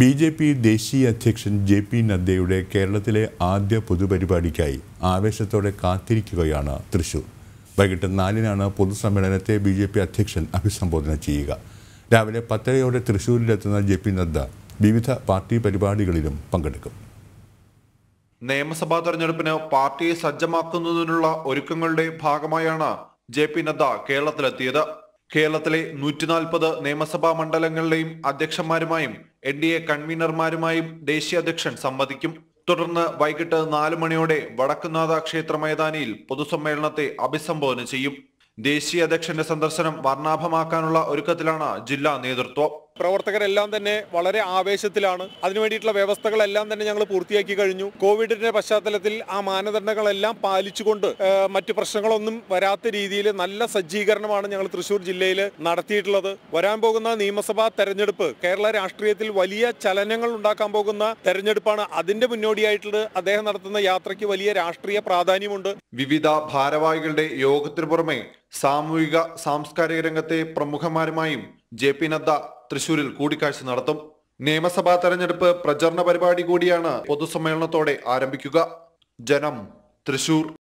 B J P ദേശീയ അധ്യക്ഷൻ J P നദ്ദയുടെ കേരളത്തിലെ ആദ്യ പൊതുപരിപാടിക്കായി ആവേശത്തോടെ കാത്തിരിക്കുകയാണ് തൃശൂർ വൈകിട്ട് നാലിനാണ് പൊതുസമ്മേളനത്തെ ബി ജെ പി അധ്യക്ഷൻ അഭിസംബോധന ചെയ്യുക രാവിലെ പത്തരയോടെ തൃശൂരിലെത്തുന്ന ജെ പി നദ്ദ വിവിധ പാർട്ടി പരിപാടികളിലും പങ്കെടുക്കും നിയമസഭാ തെരഞ്ഞെടുപ്പിന് പാർട്ടിയെ സജ്ജമാക്കുന്നതിനുള്ള ഒരുക്കങ്ങളുടെ ഭാഗമായാണ് ജെ പി നദ്ദ കേരളത്തിലെത്തിയത് കേരളത്തിലെ നൂറ്റിനാൽപ്പത് നിയമസഭാ മണ്ഡലങ്ങളിലെയും അധ്യക്ഷന്മാരുമായും എൻ ഡി എ കൺവീനർമാരുമായും ദേശീയ അധ്യക്ഷൻ സംവദിക്കും തുടർന്ന് വൈകിട്ട് നാലു മണിയോടെ വടക്കുനാഥ ക്ഷേത്ര മൈതാനിയിൽ പൊതുസമ്മേളനത്തെ അഭിസംബോധന ചെയ്യും ദേശീയ അധ്യക്ഷന്റെ സന്ദർശനം വർണ്ണാഭമാക്കാനുള്ള ഒരുക്കത്തിലാണ് ജില്ലാ നേതൃത്വം പ്രവർത്തകരെല്ലാം തന്നെ വളരെ ആവേശത്തിലാണ് അതിനുവേണ്ടിയിട്ടുള്ള വ്യവസ്ഥകളെല്ലാം തന്നെ ഞങ്ങൾ പൂർത്തിയാക്കി കഴിഞ്ഞു കോവിഡിന്റെ പശ്ചാത്തലത്തിൽ ആ മാനദണ്ഡങ്ങളെല്ലാം പാലിച്ചുകൊണ്ട് മറ്റു പ്രശ്നങ്ങളൊന്നും വരാത്ത രീതിയിൽ നല്ല സജ്ജീകരണമാണ് ഞങ്ങൾ തൃശൂർ ജില്ലയിൽ നടത്തിയിട്ടുള്ളത് വരാൻ പോകുന്ന നിയമസഭാ തെരഞ്ഞെടുപ്പ് കേരള രാഷ്ട്രീയത്തിൽ വലിയ ചലനങ്ങൾ ഉണ്ടാക്കാൻ പോകുന്ന തെരഞ്ഞെടുപ്പാണ് അതിന്റെ മുന്നോടിയായിട്ടുള്ള അദ്ദേഹം നടത്തുന്ന യാത്രയ്ക്ക് വലിയ രാഷ്ട്രീയ പ്രാധാന്യമുണ്ട് വിവിധ ഭാരവാഹികളുടെ യോഗത്തിന് പുറമെ സാമൂഹിക സാംസ്കാരിക രംഗത്തെ പ്രമുഖന്മാരുമായും ജെ പി നദ്ദ തൃശൂരിൽ കൂടിക്കാഴ്ച നടത്തും നിയമസഭാ തെരഞ്ഞെടുപ്പ് പ്രചരണ പരിപാടി കൂടിയാണ് പൊതുസമ്മേളനത്തോടെ ആരംഭിക്കുക ജനം തൃശൂർ